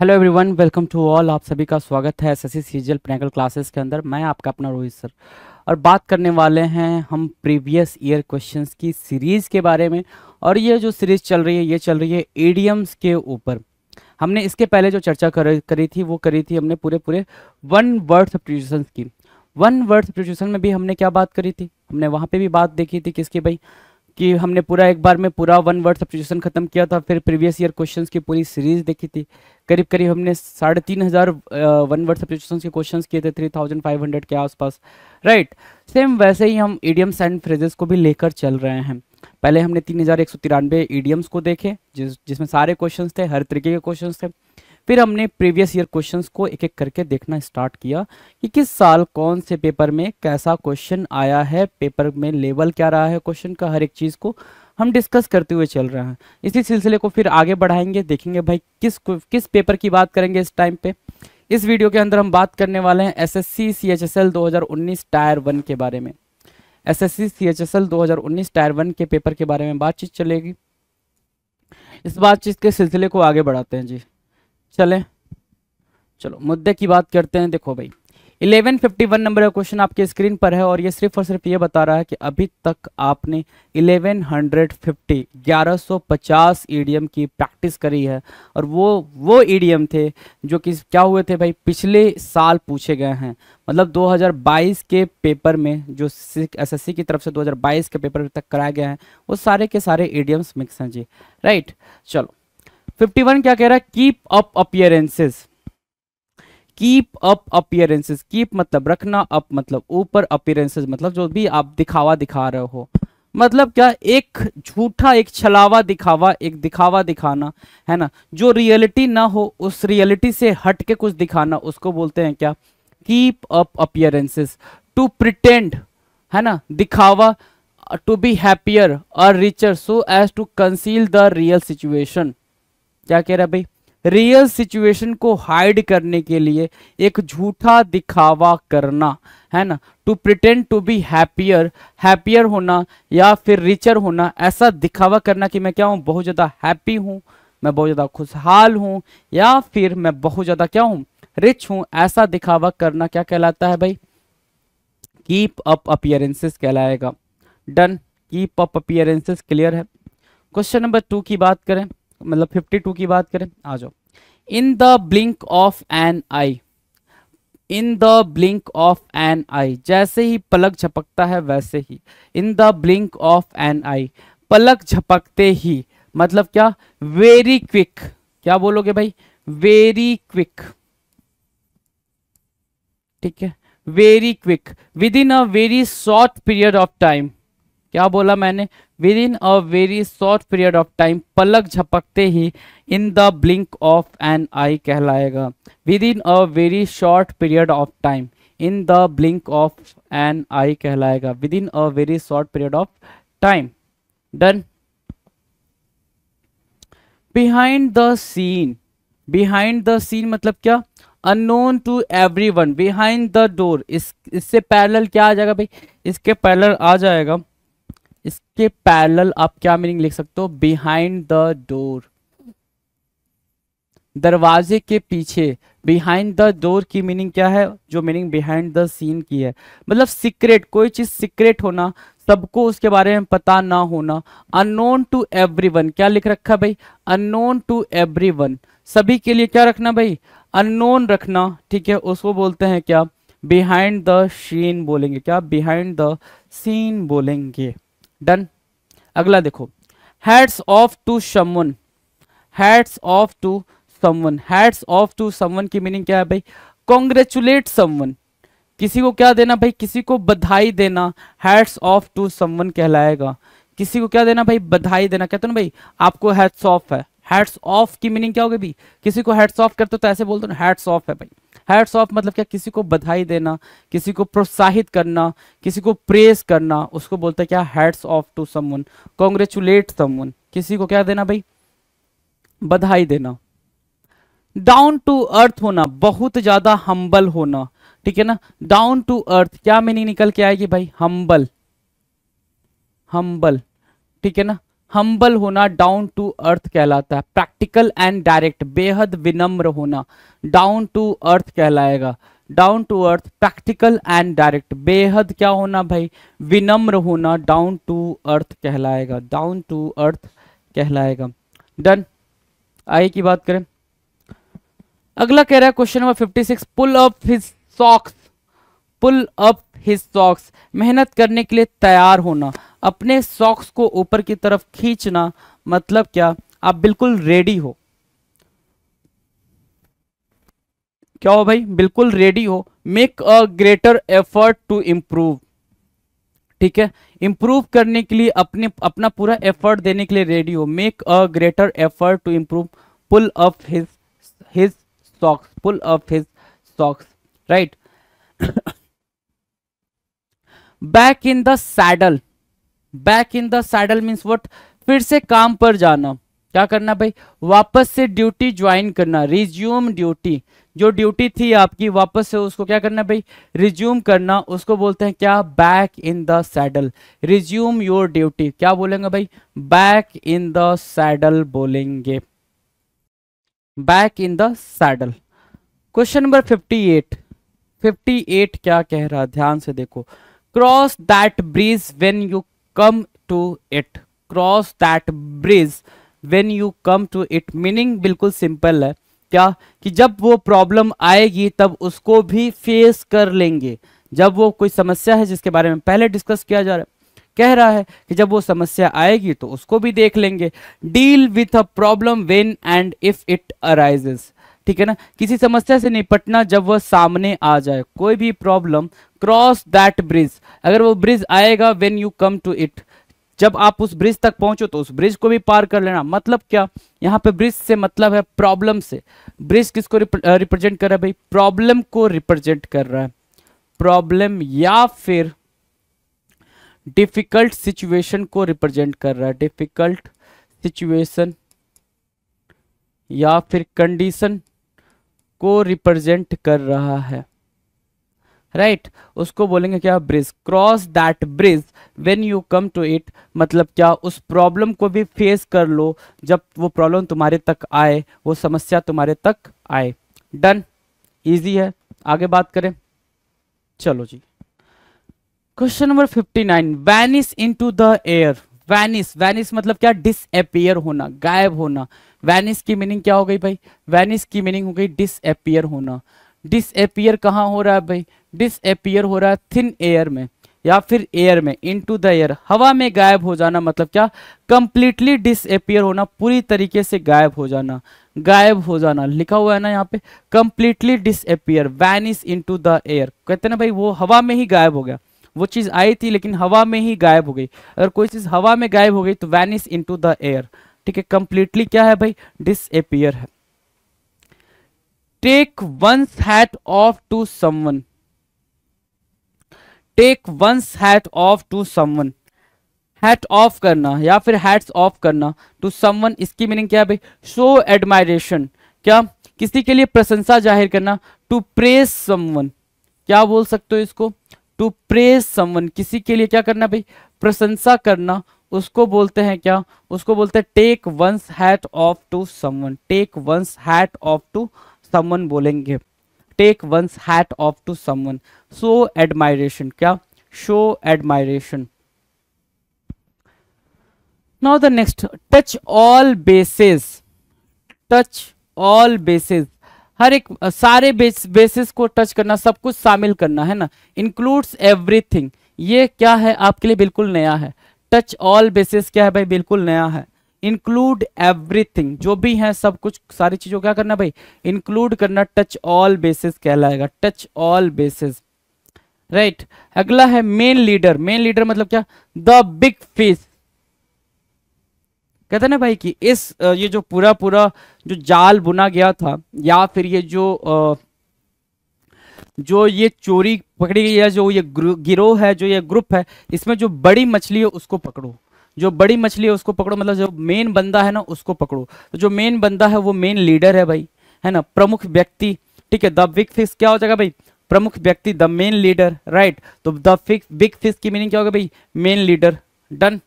Hello everyone welcome to all आप सभी का स्वागत है एसएससी सीजल प्रैक्टिकल क्लासेस के अंदर मैं आपका अपना रोहित सर और बात करने वाले हैं हम प्रीवियस ईयर क्वेश्चंस की सीरीज़ के बारे में और ये जो सीरीज़ चल रही है ये चल रही है एडियम्स के ऊपर हमने इसके पहले जो चर्चा कर, करी थी वो करी थी हमने पूरे पूरे वन वर्थ सब्सटीट्यूशन की वन वर्थ सब्सटीट्यूशन में भी हमने क्या बात करी थी हमने वहाँ पर भी बात देखी थी किसकी भाई कि हमने पूरा एक बार में पूरा वन वर्ड सब्सिट्यूशन खत्म किया था फिर प्रीवियस ईयर क्वेश्चंस की पूरी सीरीज देखी थी करीब करीब हमने साढ़े तीन हज़ार वन वर्ड सब्सिट्यूशन के क्वेश्चंस किए थे थ्री थाउजेंड फाइव हंड्रेड के आसपास राइट सेम वैसे ही हम ईडीएम्स एंड फ्रेजेस को भी लेकर चल रहे हैं पहले हमने तीन हज़ार एक सौ तिरानवे ईडियम्स को देखे जिस जिसमें सारे क्वेश्चन थे हर तरीके के क्वेश्चन थे फिर हमने प्रीवियस ईयर क्वेश्चंस को एक एक करके देखना स्टार्ट किया कि किस साल कौन से पेपर में कैसा क्वेश्चन आया है पेपर में लेवल क्या रहा है क्वेश्चन का हर एक चीज़ को हम डिस्कस करते हुए चल रहे हैं इसी सिलसिले को फिर आगे बढ़ाएंगे देखेंगे भाई किस किस पेपर की बात करेंगे इस टाइम पे इस वीडियो के अंदर हम बात करने वाले हैं S S C C H S L दो हज़ार उन्नीस टायर वन के बारे में S S C C H S L दो हज़ार उन्नीस टायर वन के पेपर के बारे में बातचीत चलेगी इस बातचीत के सिलसिले को आगे बढ़ाते हैं जी चलें चलो मुद्दे की बात करते हैं देखो भाई 1151 नंबर का क्वेश्चन आपके स्क्रीन पर है और ये सिर्फ और सिर्फ ये बता रहा है कि अभी तक आपने 1150 1150 ईडीएम की प्रैक्टिस करी है और वो वो ईडीएम e थे जो कि क्या हुए थे भाई पिछले साल पूछे गए हैं मतलब 2022 के पेपर में जो एसएससी की तरफ से 2022 के पेपर तक कराया गया है वो सारे के सारे ईडीएम्स e मिक्स हैं जी राइट चलो फिफ्टी वन क्या कह रहा है keep up appearances keep up appearances keep मतलब रखना अप मतलब ऊपर अपियरेंसेस मतलब जो भी आप दिखावा दिखा रहे हो मतलब क्या एक झूठा एक छलावा दिखावा एक दिखावा दिखाना है ना जो रियलिटी ना हो उस रियलिटी से हट के कुछ दिखाना उसको बोलते हैं क्या keep up appearances to pretend है ना दिखावा टू बी हैप्पियर और richer so as to conceal the real situation क्या कह रहा भाई रियल सिचुएशन को हाइड करने के लिए एक झूठा दिखावा करना है ना to pretend to be happier happier होना या फिर रिचर होना ऐसा दिखावा करना कि मैं क्या हूँ बहुत ज़्यादा हैप्पी हूँ मैं बहुत ज़्यादा खुशहाल हूँ या फिर मैं बहुत ज़्यादा क्या हूँ रिच हूँ ऐसा दिखावा करना क्या कहलाता है भाई कीप अप अपियरेंसेस कहलाएगा done keep up appearances clear है क्वेश्चन नंबर टू की बात करें मतलब 52 की बात करें आ जाओ in the blink of an eye in the blink of an eye जैसे ही पलक झपकता है वैसे ही in the blink of an eye पलक झपकते ही मतलब क्या वेरी क्विक क्या बोलोगे भाई वेरी क्विक ठीक है very quick within a very short period of time क्या बोला मैंने within a very short period of time पलक झपकते ही in the blink of an eye कहलाएगा within a very short period of time in the blink of an eye कहलाएगा within a very short period of time done behind the scene behind the scene मतलब क्या unknown to every one behind the door इससे parallel क्या आ जाएगा भाई इसके parallel आ जाएगा इसके पैरेलल आप क्या मीनिंग लिख सकते हो बिहाइंड द डोर दरवाजे के पीछे बिहाइंड द डोर की मीनिंग क्या है जो मीनिंग बिहाइंड द सीन की है मतलब सीक्रेट कोई चीज सीक्रेट होना सबको उसके बारे में पता ना होना अनोन टू एवरीवन क्या लिख रखा भाई अनोन टू एवरीवन सभी के लिए क्या रखना भाई अनोन रखना ठीक है उसको बोलते हैं क्या बिहाइंड द सीन बोलेंगे क्या बिहाइंड द सीन बोलेंगे डन अगला देखो hats off to someone hats off to someone hats off to someone की मीनिंग क्या है भाई कॉन्ग्रेचुलेट समवन किसी को क्या देना भाई किसी को बधाई देना हैड्स ऑफ टू समवन कहलाएगा किसी को क्या देना भाई बधाई देना कहते हो ना भाई आपको हैड्स ऑफ है हैड्स ऑफ की मीनिंग क्या होगी भाई किसी को हैड्स ऑफ करते हो तो ऐसे बोलते ना हैड्स ऑफ है भाई हैड्स ऑफ मतलब क्या किसी को बधाई देना किसी को प्रोत्साहित करना किसी को प्रेस करना उसको बोलते हैं क्या hats off to someone congratulate someone किसी को क्या देना भाई बधाई देना डाउन टू अर्थ होना बहुत ज्यादा हम्बल होना ठीक है ना डाउन टू अर्थ क्या मीनिंग निकल के आएगी भाई हम्बल हम्बल ठीक है ना हम्बल होना डाउन टू अर्थ कहलाता है प्रैक्टिकल एंड डायरेक्ट बेहद विनम्र होना डाउन टू अर्थ कहलाएगा down to earth practical and direct बेहद क्या होना भाई विनम्र होना डाउन टू अर्थ कहलाएगा डाउन टू अर्थ कहलाएगा डन आगे की बात करें अगला कह रहा है question number 56 pull up his socks pull up his socks मेहनत करने के लिए तैयार होना अपने सॉक्स को ऊपर की तरफ खींचना मतलब क्या आप बिल्कुल रेडी हो क्या हो भाई बिल्कुल रेडी हो make a greater effort to improve ठीक है इंप्रूव करने के लिए अपने अपना पूरा एफर्ट देने के लिए रेडी हो make a greater effort to improve pull up his his socks pull up his socks right back in the saddle back in the saddle means what फिर से काम पर जाना क्या करना भाई वापस से ड्यूटी ज्वाइन करना रिज्यूम ड्यूटी जो ड्यूटी थी आपकी वापस से उसको क्या करना भाई रिज्यूम करना उसको बोलते हैं क्या back in the saddle resume your duty क्या बोलेंगे भाई बैक इन द सैडल बोलेंगे back in the saddle question number 58 58 क्या कह रहा ध्यान से देखो cross that bridge when you come to it cross that bridge when you come to it meaning बिल्कुल सिंपल है क्या कि जब वो प्रॉब्लम आएगी तब उसको भी फेस कर लेंगे जब वो कोई समस्या है जिसके बारे में पहले डिस्कस किया जा रहा है कह रहा है कि जब वो समस्या आएगी तो उसको भी देख लेंगे deal with a problem when and if it arises ठीक है ना किसी समस्या से निपटना जब वह सामने आ जाए कोई भी प्रॉब्लम क्रॉस दैट ब्रिज अगर वो ब्रिज आएगा when you come to it जब आप उस ब्रिज तक पहुंचो तो उस ब्रिज को भी पार कर लेना मतलब क्या यहाँ पे ब्रिज से मतलब है प्रॉब्लम से ब्रिज किसको रिप्रेजेंट कर रहा है भाई प्रॉब्लम को रिप्रेजेंट कर रहा है प्रॉब्लम या फिर डिफिकल्ट सिचुएशन को रिप्रेजेंट कर रहा है डिफिकल्ट सिचुएशन या फिर कंडीशन को रिप्रेजेंट कर रहा है राइट उसको बोलेंगे क्या bridge cross that bridge when you come to it मतलब क्या उस प्रॉब्लम को भी फेस कर लो जब वो प्रॉब्लम तुम्हारे तक आए वो समस्या तुम्हारे तक आए डन इजी है आगे बात करें चलो जी question number 59 vanish into the air vanish vanish मतलब क्या डिसअपियर होना गायब होना वैनिस की मीनिंग क्या हो गई भाई वैनिस की मीनिंग हो गई डिसअपियर होना डिसअपियर कहाँ हो रहा है भाई डिसअपियर हो रहा है थिन एयर में या फिर एयर में इन टू द एयर हवा में गायब हो जाना मतलब क्या कंप्लीटली डिसअपियर होना पूरी तरीके से गायब हो जाना गायब हो जाना लिखा हुआ है ना यहाँ पे completely disappear vanish into the air कहते ना भाई वो हवा में ही गायब हो गया वो चीज़ आई थी लेकिन हवा में ही गायब हो गई अगर कोई चीज़ हवा में गायब हो गई तो vanish into the air ठीक है कंप्लीटली क्या है भाई डिसअपियर है take one's hat off to someone take one's hat off to someone hat off करना या फिर हैट्स ऑफ करना टू समवन इसकी मीनिंग क्या भाई शो एडमायरेशन क्या किसी के लिए प्रशंसा जाहिर करना टू प्रेस समवन क्या बोल सकते हो इसको टू प्रेस समवन किसी के लिए क्या करना भाई प्रशंसा करना उसको बोलते हैं क्या उसको बोलते हैं take one's hat off to someone take one's hat off to someone बोलेंगे take one's hat off to someone show admiration क्या show admiration now the next touch all bases touch all bases हर एक सारे base, basis को touch करना सब कुछ शामिल करना है ना इंक्लूड्स एवरीथिंग ये क्या है आपके लिए बिल्कुल नया है टच ऑल बेसिस क्या है भाई बिल्कुल नया है इंक्लूड एवरीथिंग जो भी है सब कुछ सारी चीजों क्या करना भाई इंक्लूड करना टच ऑल बेसिस कहलाएगा टच ऑल बेसिस राइट अगला है मेन लीडर मेन लीडर मतलब क्या द बिग फिश कहते हैं ना भाई कि इस ये जो पूरा पूरा जो जाल बुना गया था या फिर ये जो जो ये चोरी पकड़ी गई है जो ये गिरोह है जो ये ग्रुप है इसमें जो बड़ी मछली है उसको पकड़ो जो बड़ी मछली है उसको पकड़ो मतलब जो मेन बंदा है ना उसको पकड़ो तो जो मेन बंदा है वो मेन लीडर है भाई है ना प्रमुख व्यक्ति ठीक है द बिग फिश क्या हो जाएगा भाई प्रमुख व्यक्ति द मेन लीडर राइट तो द बिग फिश की मीनिंग क्या होगा भाई main leader done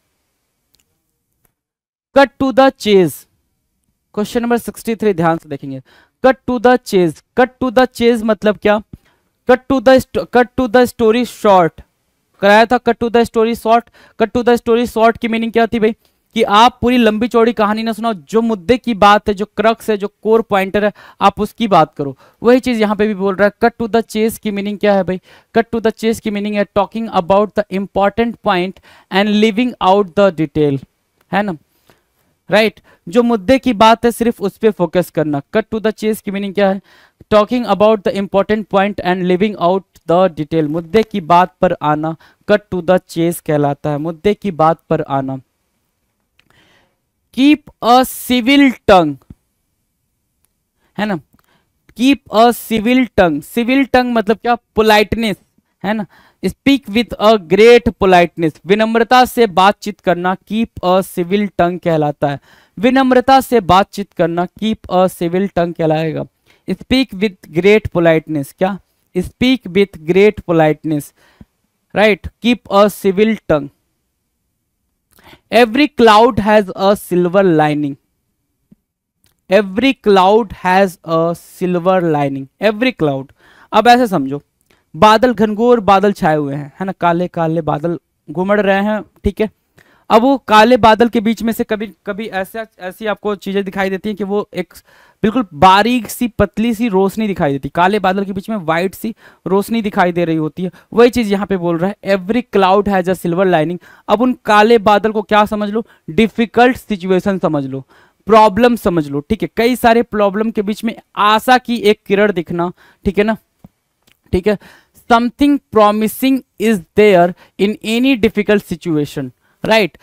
cut to the chase question number sixty three ध्यान से देखेंगे cut to the chase cut to the chase मतलब क्या cut to the cut to the story short कराया था cut to the story short cut to the story short की meaning क्या थी भाई कि आप पूरी लंबी चौड़ी कहानी ना सुनाओ जो मुद्दे की बात है जो क्रक्स है जो कोर पॉइंटर है आप उसकी बात करो वही चीज यहाँ पे भी बोल रहा है कट टू द चेस की मीनिंग क्या है भाई कट टू द चेस की मीनिंग है talking about the important point and leaving out the detail है ना राइट right? जो मुद्दे की बात है सिर्फ उस पर फोकस करना कट टू द चेस की मीनिंग क्या है talking about the important point and leaving out the detail मुद्दे की बात पर आना कट टू द चेस कहलाता है मुद्दे की बात पर आना कीप अ सिविल टंग है ना keep a civil tongue civil tongue मतलब क्या पोलाइटनेस है ना speak with a great politeness विनम्रता से बातचीत करना कीप अ सिविल टंग कहलाता है विनम्रता से बातचीत करना कीप अ सिविल टंग कहलाएगा स्पीक विथ ग्रेट पोलाइटनेस क्या speak with great politeness right keep a civil tongue every cloud has a silver lining every cloud has a silver lining every cloud अब ऐसे समझो बादल घनघोर बादल छाए हुए हैं है ना काले काले बादल घुमड़ रहे हैं ठीक है अब वो काले बादल के बीच में से कभी कभी ऐसे ऐसी आपको चीजें दिखाई देती हैं कि वो एक बिल्कुल बारीक सी पतली सी रोशनी दिखाई देती काले बादल के बीच में व्हाइट सी रोशनी दिखाई दे रही होती है वही चीज यहाँ पे बोल रहा है every cloud has a silver lining अब उन काले बादल को क्या समझ लो डिफिकल्ट सिचुएशन समझ लो प्रॉब्लम समझ लो ठीक है कई सारे प्रॉब्लम के बीच में आशा की एक किरण दिखना ठीक है ना ठीक है something promising is there in any difficult situation right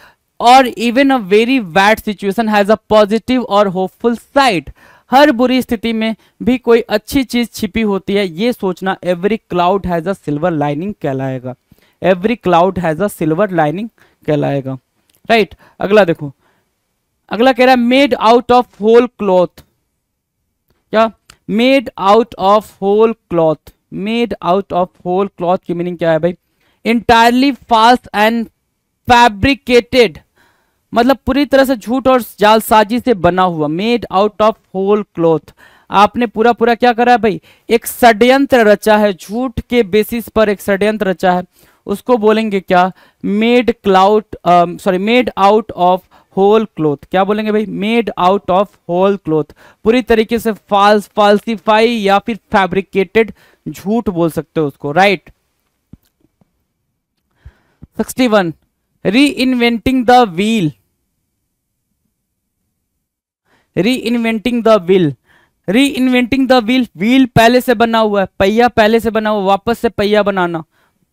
और even a very bad situation has a positive और होपफुल साइड हर बुरी स्थिति में भी कोई अच्छी चीज छिपी होती है ये सोचना every cloud has a silver lining कहलाएगा every cloud has a silver lining कहलाएगा राइट अगला देखो अगला कह रहा है made out of whole cloth क्या made out of whole cloth made out of whole cloth की मीनिंग क्या है भाई इंटायरली फास्ट एंड फैब्रिकेटेड मतलब पूरी तरह से झूठ और जालसाजी से बना हुआ made out of whole cloth आपने पूरा पूरा क्या करा है भाई एक षड्यंत्र रचा है झूठ के बेसिस पर एक षड्यंत्र रचा है उसको बोलेंगे क्या made clout sorry made out of whole cloth क्या बोलेंगे भाई made out of whole cloth पूरी तरीके से फाल्स फाल्सिफाई या फिर फैब्रिकेटेड झूठ बोल सकते हो उसको right sixty one reinventing the wheel reinventing the wheel reinventing the wheel wheel पहले से बना हुआ है पहिया पहले से बना हुआ वापस से पहिया बनाना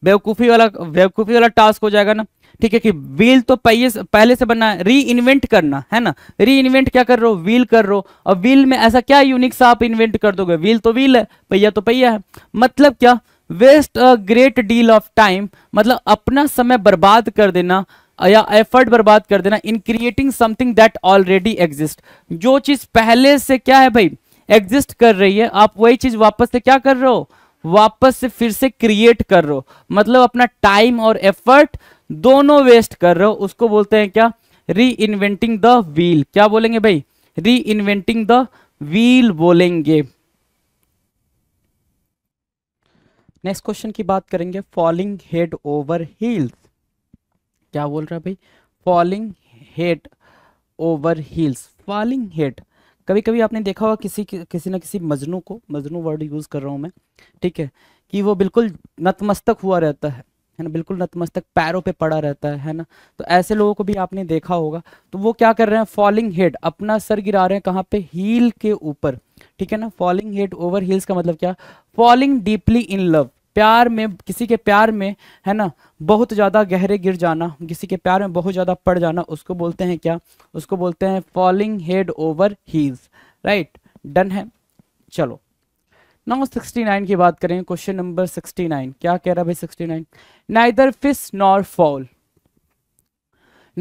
बेवकूफ़ी वाला बेवकूफ़ी वाला टास्क हो जाएगा ना ठीक है कि व्हील तो पहिए पहले से बना है री इन्वेंट करना है ना री इन्वेंट क्या कर रहे हो व्हील कर रहे हो और व्हील में ऐसा क्या यूनिक सा आप इन्वेंट कर दोगे व्हील तो व्हील है पहिया तो पहिया है मतलब क्या waste a great deal of time मतलब अपना समय बर्बाद कर देना या एफर्ट बर्बाद कर देना in creating something that already exist जो चीज पहले से क्या है भाई एग्जिस्ट कर रही है आप वही चीज वापस से क्या कर रहे हो वापस से फिर से क्रिएट कर रहे हो मतलब अपना टाइम और एफर्ट दोनों वेस्ट कर रहे हो उसको बोलते हैं क्या री इन्वेंटिंग द व्हील क्या बोलेंगे भाई री इन्वेंटिंग द व्हील बोलेंगे नेक्स्ट क्वेश्चन की बात करेंगे फॉलिंग हेड ओवर हील्स क्या बोल रहा है भाई falling head over heels falling head कभी कभी आपने देखा होगा किसी किसी ना किसी मजनू को मजनू वर्ड यूज़ कर रहा हूँ मैं ठीक है कि वो बिल्कुल नतमस्तक हुआ रहता है है ना बिल्कुल नतमस्तक पैरों पे पड़ा रहता है है ना तो ऐसे लोगों को भी आपने देखा होगा तो वो क्या कर रहे हैं फॉलिंग हेड अपना सर गिरा रहे हैं कहाँ पे हील के ऊपर ठीक है ना फॉलिंग हेड ओवर हील्स का मतलब क्या फॉलिंग डीपली इन लव प्यार में किसी के प्यार में है ना बहुत ज़्यादा गहरे गिर जाना किसी के प्यार में बहुत ज़्यादा पड़ जाना उसको बोलते हैं क्या उसको बोलते हैं falling head over heels right done है चलो नाउ नाइन की बात करें क्वेश्चन नंबर सिक्सटी नाइन क्या कह रहा भाई nine neither fish nor fowl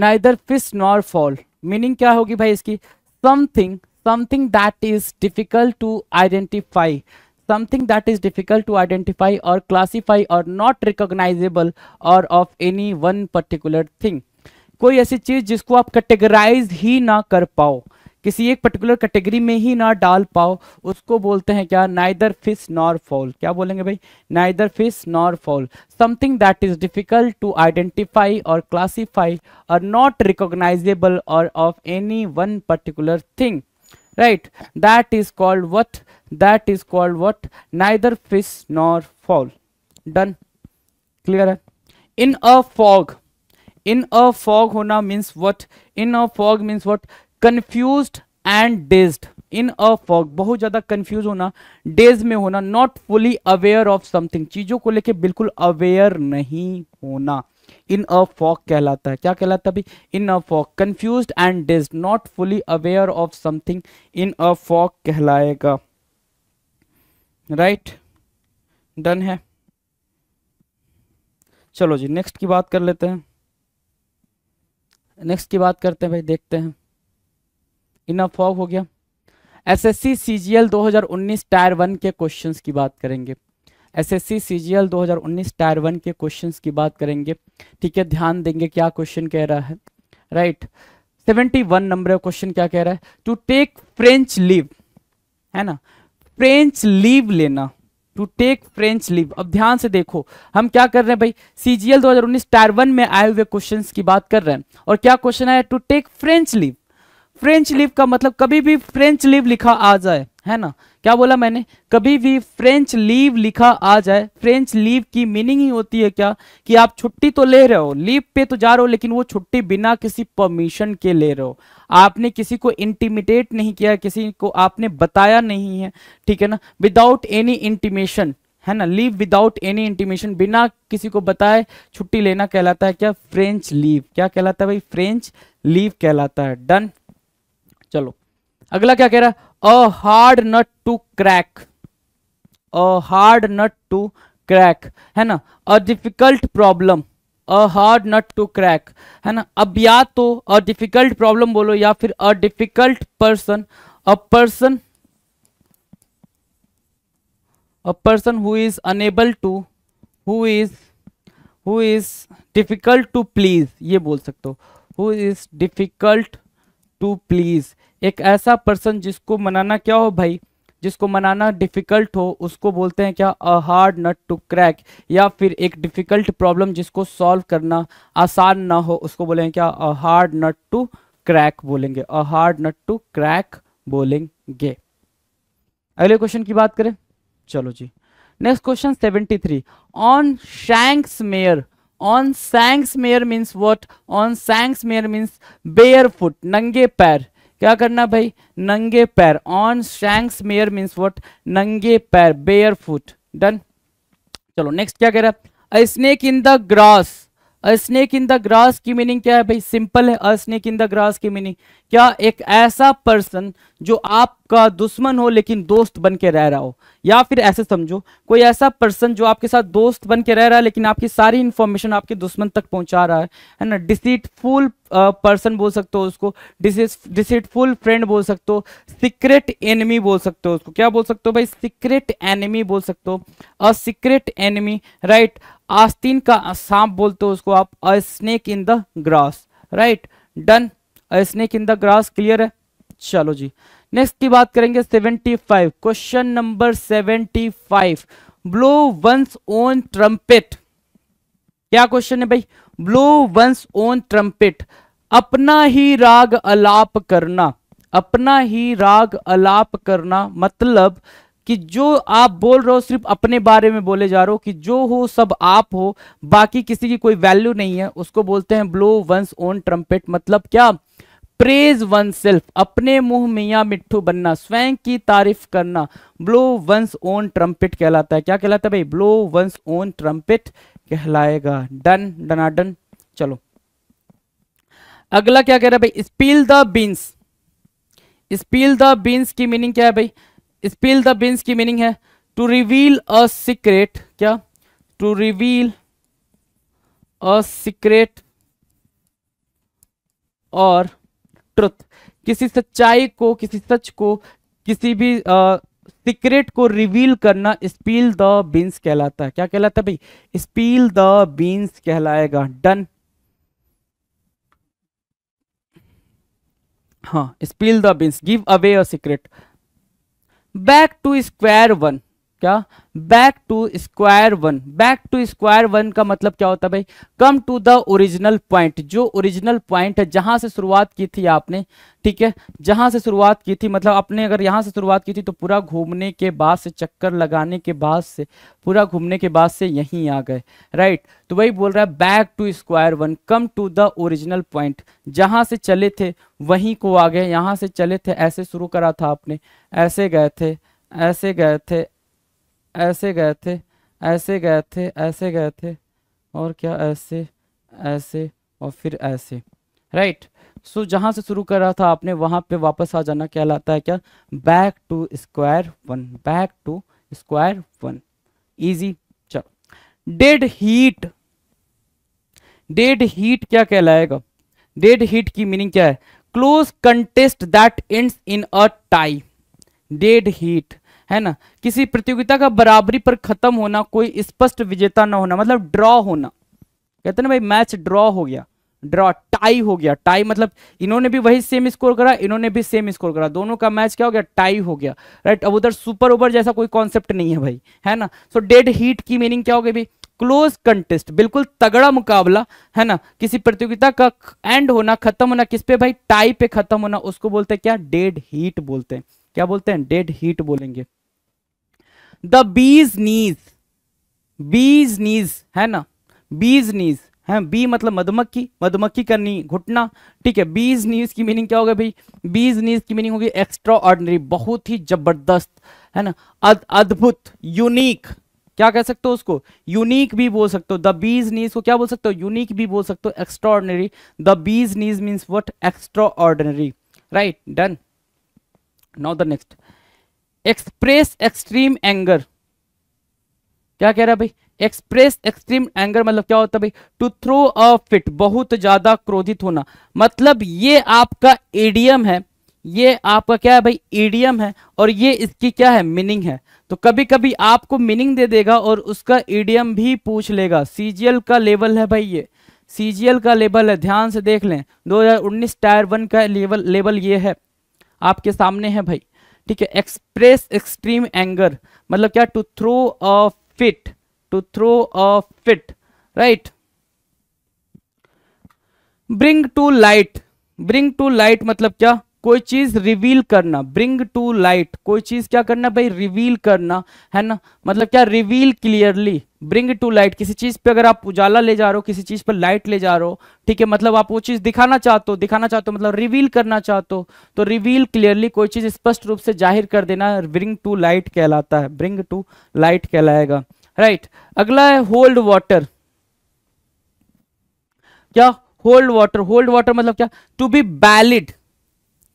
neither fish nor fowl meaning क्या होगी भाई इसकी something something that is difficult to identify something that is difficult to identify or classify or not recognizable or of any one particular thing कोई ऐसी चीज जिसको आप categorise ही ना कर पाओ किसी एक पर्टिकुलर कैटेगरी में ही ना डाल पाओ उसको बोलते हैं क्या नाइदर फिश नॉर फॉल क्या बोलेंगे भाई neither fish nor fowl something that is difficult to identify or classify or not recognisable or of any one particular thing right that is called what that is called what neither fish nor fall done clear hai? in a fog in a fog hona means what in a fog means what confused and dazed in a fog बहुत ज्यादा confuse होना daze में होना not fully aware of something चीजों को लेके बिल्कुल aware नहीं होना इन अ फॉक कहलाता है क्या कहलाता है भाई in a fog confused and dazed not fully aware of something in a fog कहलाएगा राइट right? डन है चलो जी नेक्स्ट की बात कर लेते हैं नेक्स्ट की बात करते हैं भाई देखते हैं अ फॉक हो गया एसएससी सीजीएल 2019 टायर वन के क्वेश्चंस की बात करेंगे एसएससी सीजीएल 2019 टायर वन के क्वेश्चंस की बात करेंगे ठीक है ध्यान देंगे क्या क्वेश्चन कह रहा है right seventy one number question क्या कह रहा है टू टेक फ्रेंच लीव है ना फ्रेंच लीव लेना टू टेक फ्रेंच लीव अब ध्यान से देखो हम क्या कर रहे हैं भाई सीजीएल 2019 टायर वन में आए हुए क्वेश्चन की बात कर रहे हैं और क्या क्वेश्चन आया to take French leave French leave का मतलब कभी भी फ्रेंच लीव लिखा आ जाए है ना क्या बोला मैंने कभी भी फ्रेंच लीव लिखा आ जाए फ्रेंच लीव की मीनिंग ही होती है क्या कि आप छुट्टी तो ले रहे हो लीव पे तो जा रहे हो लेकिन वो छुट्टी बिना किसी परमिशन के ले रहे हो आपने किसी को इंटीमिडेट नहीं किया किसी को आपने बताया नहीं है ठीक है ना विदाउट एनी इंटीमेशन है ना लीव विदाउट एनी इंटीमेशन बिना किसी को बताए छुट्टी लेना कहलाता है क्या फ्रेंच लीव क्या कहलाता है भाई फ्रेंच लीव कहलाता है डन चलो अगला क्या कह रहा है a hard nut to crack a hard nut to crack है ना a difficult problem a hard nut to crack है ना अब या तो अ डिफिकल्ट प्रॉब्लम बोलो या फिर a difficult person a person a person who is unable to who is who is difficult to please ये बोल सकते हो who is difficult to please एक ऐसा पर्सन जिसको मनाना क्या हो भाई जिसको मनाना डिफ़िकल्ट हो उसको बोलते हैं क्या a hard nut to crack या फिर एक डिफ़िकल्ट प्रॉब्लम जिसको सॉल्व करना आसान ना हो उसको बोलेंगे क्या a hard nut to crack बोलेंगे a hard nut to crack बोलेंगे अगले क्वेश्चन की बात करें चलो जी next question seventy three on shanks mare on shanks mare means what on shanks mare means barefoot नंगे पैर क्या करना भाई नंगे पैर on shanks mare means what नंगे पैर बेयर फुट डन चलो नेक्स्ट क्या कह रहा है snake in the grass snake in the grass की मीनिंग क्या है भाई सिंपल है स्नेक इन द ग्रास की मीनिंग क्या एक ऐसा पर्सन जो आपका दुश्मन हो लेकिन दोस्त बन के रह रहा हो या फिर ऐसे समझो कोई ऐसा पर्सन जो आपके साथ दोस्त बन के रह रहा है लेकिन आपकी सारी इंफॉर्मेशन आपके दुश्मन तक पहुंचा रहा है है ना डिसीटफुल पर्सन uh, बोल सकते हो उसको डिसीटफुल फ्रेंड बोल सकते हो सीक्रेट एनिमी बोल सकते हो उसको क्या बोल सकते हो भाई सीक्रेट एनिमी बोल सकते हो अ सीक्रेट एनिमी राइट आस्तीन का सांप बोलते हो उसको आप a snake in the grass right done a snake in the grass clear है चलो जी नेक्स्ट की बात करेंगे 75 question number 75 blow one's own trumpet क्या क्वेश्चन है भाई ब्लो वंस ओन ट्रम्पेट अपना ही राग अलाप करना अपना ही राग अलाप करना मतलब कि जो आप बोल रहे हो सिर्फ अपने बारे में बोले जा रहे हो कि जो हो सब आप हो बाकी किसी की कोई वैल्यू नहीं है उसको बोलते हैं ब्लो वंस ओन ट्रम्पेट मतलब क्या प्रेज वन सेल्फ अपने मुंह मियाँ मिट्ठू बनना स्वयं की तारीफ करना ब्लो वंस ओन ट्रम्पेट कहलाता है क्या कहलाता है भाई ब्लो वंस ओन ट्रम्पेट कहलाएगा डन डनाडन चलो अगला क्या कह रहा है भाई spill the beans spill the beans की मीनिंग क्या है भाई स्पिल द बिन्स की मीनिंग है टू रिवील अ सीक्रेट क्या to reveal a secret or truth किसी सच्चाई को किसी सच को किसी भी सीक्रेट को रिवील करना स्पील द बीन्स कहलाता है क्या कहलाता है भाई स्पील द बीन्स कहलाएगा डन हाँ spill the beans give away a secret back to square one क्या back to square one back to square one का मतलब क्या होता है भाई come to the original point जो ओरिजिनल पॉइंट है जहां से शुरुआत की थी आपने ठीक है जहां से शुरुआत की थी मतलब आपने अगर यहां से शुरुआत की थी तो पूरा घूमने के बाद से चक्कर लगाने के बाद से पूरा घूमने के बाद से यहीं आ गए राइट तो वही बोल रहा है back to square one come to the original point जहां से चले थे वहीं को आ गए यहां से चले थे ऐसे शुरू करा था आपने ऐसे गए थे ऐसे गए थे ऐसे गए थे ऐसे गए थे ऐसे गए थे और क्या ऐसे ऐसे और फिर ऐसे राइट सो so, जहाँ से शुरू कर रहा था आपने वहाँ पे वापस आ जाना क्या लाता है क्या back to square one back to square one easy चलो डेड हीट डेड हीट क्या कहलाएगा डेड हीट की मीनिंग क्या है close contest that ends in a tie dead heat है ना किसी प्रतियोगिता का बराबरी पर खत्म होना कोई स्पष्ट विजेता न होना मतलब ड्रॉ होना कहते ना भाई मैच ड्रॉ हो गया ड्रॉ टाई हो गया टाई मतलब इन्होंने भी वही सेम स्कोर करा इन्होंने भी सेम स्कोर करा दोनों का मैच क्या हो गया टाई हो गया राइट अब उधर सुपर ओवर जैसा कोई कॉन्सेप्ट नहीं है भाई है ना सो डेड हीट की मीनिंग क्या हो गई भाई क्लोज कंटेस्ट बिल्कुल तगड़ा मुकाबला है ना किसी प्रतियोगिता का एंड होना खत्म होना किस पे भाई टाई पे खत्म होना उसको बोलते हैं क्या डेड हीट बोलते हैं क्या बोलते हैं डेड हीट बोलेंगे द बीज नीज बीज नीज है ना बीज नीज है बी मतलब मधुमक्खी मधुमक्खी करनी घुटना ठीक है बीज नीज की मीनिंग क्या होगा भाई बीज नीज की मीनिंग होगी एक्स्ट्रा ऑर्डनरी बहुत ही जबरदस्त है ना अद्भुत यूनिक क्या कह सकते हो उसको यूनिक भी बोल सकते हो द बीज नीज को क्या बोल सकते हो यूनिक भी बोल सकते हो extra extraordinary the bee's knees means what extraordinary right done now the next express extreme anger क्या कह रहा भाई एक्सप्रेस एक्सट्रीम एंगर मतलब क्या होता भाई टू थ्रो अ फिट बहुत ज्यादा क्रोधित होना मतलब ये आपका एडियम है ये आपका क्या है भाई एडियम है और ये इसकी क्या है मीनिंग है तो कभी कभी आपको मीनिंग दे देगा और उसका एडियम भी पूछ लेगा सीजीएल का लेवल है भाई ये सीजीएल का लेवल है ध्यान से देख लें 2019 हजार टायर वन का लेवल लेवल ये है आपके सामने है भाई ठीक है एक्सप्रेस एक्सट्रीम एंगर मतलब क्या to throw a fit to throw a fit right bring to light bring to light मतलब क्या कोई चीज रिवील करना ब्रिंग टू लाइट कोई चीज क्या करना भाई रिवील करना है ना मतलब क्या reveal clearly bring to light किसी चीज पे अगर आप उजाला ले जा रहे हो किसी चीज पर लाइट ले जा रहे हो ठीक है मतलब आप वो चीज दिखाना चाहते हो दिखाना चाहते हो मतलब रिवील करना चाहते हो तो रिवील क्लियरली कोई चीज स्पष्ट रूप से जाहिर कर देना ब्रिंग टू लाइट कहलाता है ब्रिंग टू लाइट कहलाएगा राइट right. अगला है होल्ड वाटर क्या होल्ड वाटर होल्ड वाटर मतलब क्या टू बी बैलिड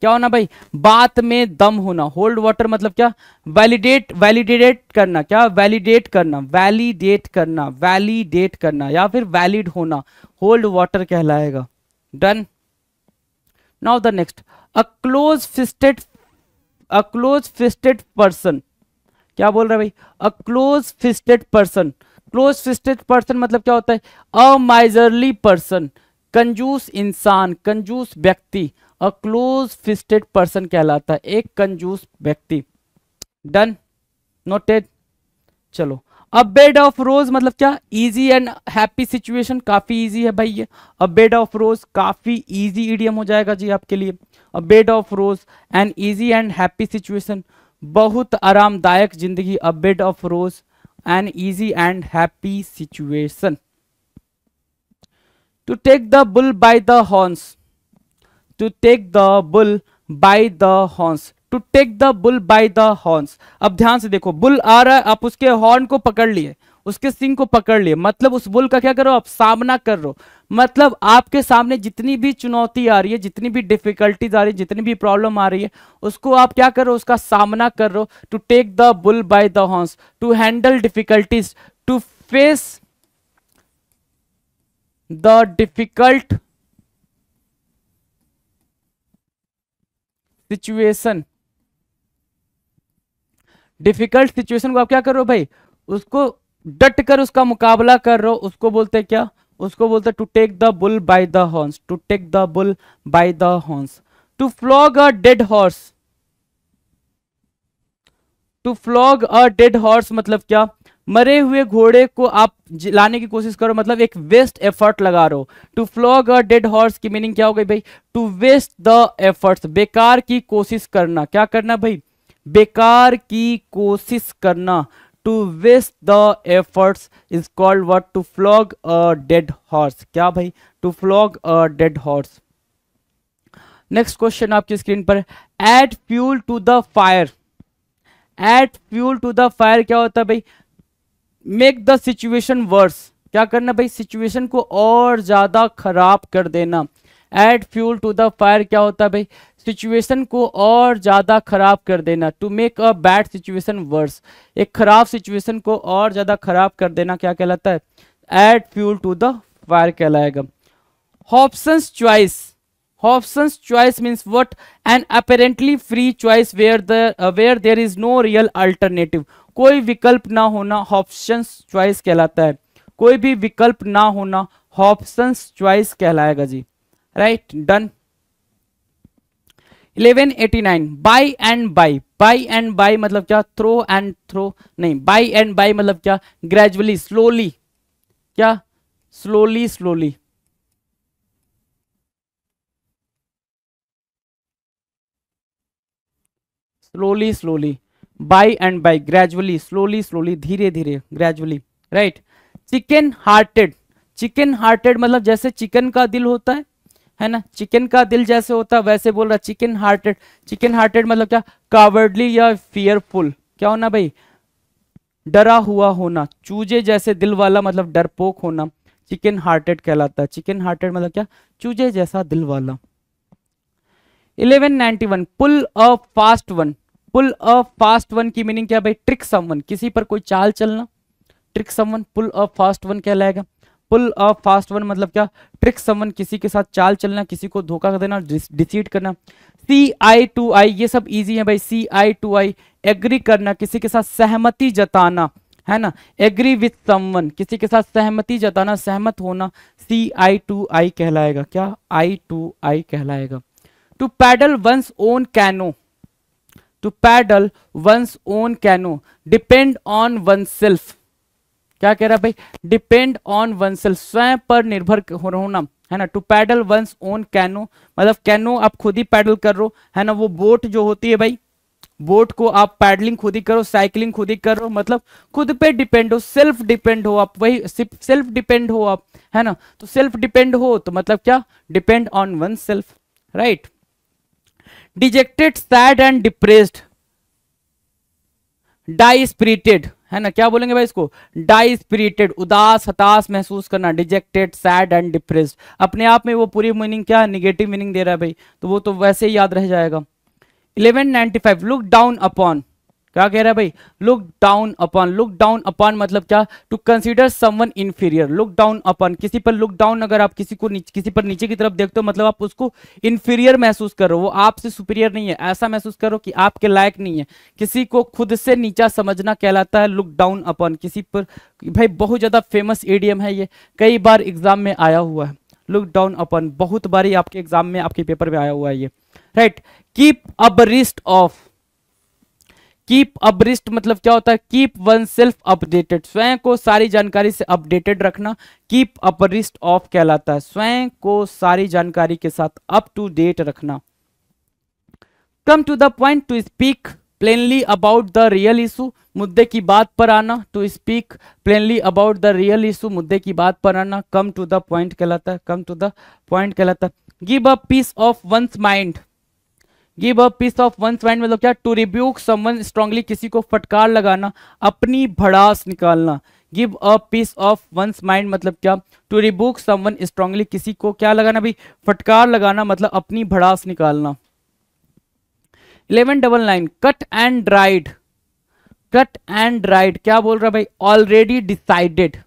क्या होना भाई बात में दम होना होल्ड वाटर मतलब क्या वैलिडेट वैलिडेट करना क्या वैलिडेट करना वैलिडेट करना वैलिडेट करना या फिर वैलिड होना होल्ड वाटर कहलाएगा done now the next a close fisted a close fisted person क्या बोल रहा है भाई a close fisted person close fisted person मतलब क्या होता है अमाइजरली पर्सन कंजूस इंसान कंजूस व्यक्ति अ क्लोज फिस्टेड पर्सन कहलाता है एक कंजूस व्यक्ति डन नोटेड चलो अ बेड ऑफ रोज मतलब क्या इजी एंड हैप्पी सिचुएशन काफी इजी है भाई ये अ बेड ऑफ रोज काफी इजी इडियम हो जाएगा जी आपके लिए a bed of roses and easy and happy situation बहुत आरामदायक जिंदगी a bed of roses and easy and happy situation to take the bull by the horns to take the bull by the horns to take the bull by the horns अब ध्यान से देखो bull आ रहा है आप उसके horn को पकड़ लिए उसके सिंह को पकड़ लिए मतलब उस बुल का क्या करो आप सामना कर रो मतलब आपके सामने जितनी भी चुनौती आ रही है जितनी भी डिफिकल्टीज आ रही है जितनी भी प्रॉब्लम आ रही है उसको आप क्या करो उसका सामना कर रो to take the bull by the horns to handle difficulties to face the difficult situation difficult situation को आप क्या कर रहे हो भाई उसको डट कर उसका मुकाबला कर रहे हो उसको बोलते क्या उसको बोलते to take the bull by the horns to take the bull by the horns to flog a dead horse to flog a dead horse मतलब क्या मरे हुए घोड़े को आप लाने की कोशिश करो मतलब एक वेस्ट एफर्ट लगा रहो to flog a dead horse की मीनिंग क्या हो गई भाई टू वेस्ट द एफर्ट्स बेकार की कोशिश करना क्या करना भाई बेकार की कोशिश करना to waste the efforts is called what to flog a dead horse क्या भाई to flog a dead horse next question आपकी स्क्रीन पर add fuel to the fire add fuel to the fire क्या होता है भाई मेक द सिचुएशन वर्स क्या करना भाई सिचुएशन को और ज़्यादा ख़राब कर देना add fuel to the fire क्या होता है भाई सिचुएशन को और ज़्यादा ख़राब कर देना to make a bad situation worse एक ख़राब सिचुएशन को और ज़्यादा ख़राब कर देना क्या कहलाता है add fuel to the fire कहलाएगा option choice Hobson's choice means what? An apparently free choice where the uh, where there is no real alternative. कोई विकल्प ना होना ऑप्शन च्वाइस कहलाता है कोई भी विकल्प ना होना ऑप्शन च्वाइस कहलाएगा जी right done 1189 by and by by and by मतलब क्या थ्रो एंड थ्रो नहीं बाई एंड बाई मतलब क्या ग्रेजुअली स्लोली क्या slowly slowly slowly slowly by and by gradually slowly slowly धीरे धीरे gradually right chicken hearted chicken hearted मतलब जैसे चिकन का दिल होता है है ना चिकन का दिल जैसे होता है वैसे बोल रहा चिकन हार्टेड चिकन हार्टेड मतलब क्या कावर्डली या फियरफुल क्या होना भाई डरा हुआ होना चूजे जैसे दिल वाला मतलब डरपोक होना चिकन हार्टेड कहलाता है चिकन हार्टेड मतलब क्या चूजे जैसा दिल वाला eleven one pull a fast one pull a fast one की मीनिंग क्या भाई ट्रिक समवन किसी पर कोई चाल चलना trick someone pull a fast one लाएगा पुल अ फास्ट वन मतलब क्या ट्रिक समवन किसी के साथ चाल चलना किसी को धोखा कर देना डिसीट करना सी आई टू आई ये सब इजी है भाई सी आई टू आई एग्री करना किसी के साथ सहमति जताना है ना एग्री विथ समवन किसी के साथ सहमति जताना सहमत होना सी आई टू आई कहलाएगा क्या आई टू आई कहलाएगा to paddle one's own canoe paddle one's own canoe depend on oneself क्या कह रहा भाई डिपेंड ऑन वन सेल्फ स्वयं पर निर्भर होना है ना to paddle one's own canoe मतलब कैनो आप खुद ही पैडल कर है ना वो बोट जो होती है भाई बोट को आप पैडलिंग खुद ही करो साइकिलिंग खुद ही करो मतलब खुद पे डिपेंड हो सेल्फ डिपेंड हो आप वही सेल्फ डिपेंड हो आप है ना तो सेल्फ डिपेंड हो तो मतलब क्या depend on oneself right dejected sad and depressed dispirited है ना क्या बोलेंगे भाई इसको डाई स्पिरिटेड उदास हताश महसूस करना डिजेक्टेड सैड एंड डिप्रेस्ड अपने आप में वो पूरी मीनिंग क्या है निगेटिव मीनिंग दे रहा है भाई तो वो तो वैसे ही याद रह जाएगा eleven ninety five look down upon क्या कह रहा है भाई look down upon look down upon मतलब क्या to consider someone inferior look down upon किसी पर लुक डाउन अगर आप किसी को किसी पर नीचे की तरफ देखते हो मतलब आप उसको इन्फीरियर महसूस करो वो आपसे सुपीरियर नहीं है ऐसा महसूस करो कि आपके लायक नहीं है किसी को खुद से नीचा समझना कहलाता है लुक डाउन अपॉन किसी पर भाई बहुत ज्यादा फेमस एडियम है ये कई बार एग्जाम में आया हुआ है लुक डाउन अपॉन बहुत बारी आपके एग्जाम में आपके पेपर में आया हुआ है ये right keep abreast of keep abreast मतलब क्या होता है कीप वन सेल्फ अपडेटेड स्वयं को सारी जानकारी से अपडेटेड रखना कीप अपरिस्ट ऑफ कहलाता है स्वयं को सारी जानकारी के साथ अप टू डेट रखना come to the point to speak plainly about the real issue मुद्दे की बात पर आना to speak plainly about the real issue मुद्दे की बात पर आना कम टू द पॉइंट कहलाता है कम टू द पॉइंट कहलाता है give a piece of one's mind give a piece of one mind मतलब क्या टू रिब्यूक समवन स्ट्रांगली किसी को फटकार लगाना अपनी भड़ास निकालना give a piece of one's mind मतलब क्या टू रिबुक समवन स्ट्रांगली किसी को क्या लगाना भाई फटकार लगाना मतलब अपनी भड़ास निकालना eleven double nine cut and dried cut and dried क्या बोल रहा भाई already decided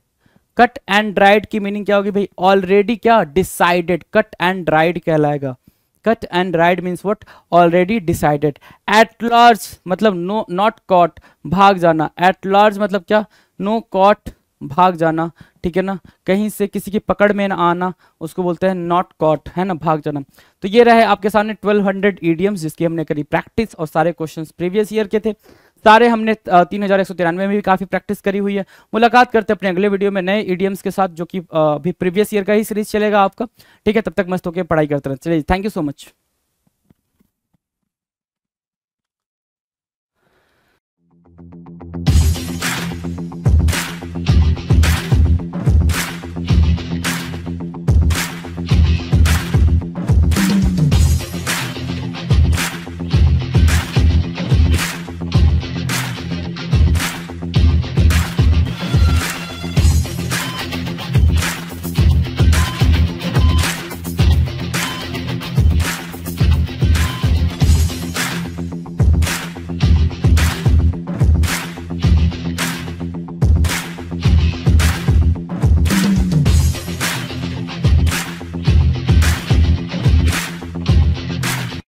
cut and dried की मीनिंग क्या होगी भाई ऑलरेडी क्या डिसाइडेड कट एंड ड्राइड कहलाएगा cut and ride means what already decided at large मतलब नो नॉट कॉट भाग जाना एट लार्ज मतलब क्या नो no कॉट भाग जाना ठीक है ना कहीं से किसी की पकड़ में ना आना उसको बोलते हैं नॉट कॉट है ना भाग जाना तो ये रहे आपके सामने 1200 हंड्रेड जिसकी हमने करी प्रैक्टिस और सारे क्वेश्चंस प्रीवियस ईयर के थे सारे हमने तीन हजार एक सौ तिरानवे में भी काफी प्रैक्टिस करी हुई है मुलाकात करते अपने अगले वीडियो में नए ईडीएम्स के साथ जो कि अभी प्रीवियस ईयर का ही सीरीज चलेगा आपका ठीक है तब तक मस्त होकर पढ़ाई करते रहते चलिए थैंक यू सो मच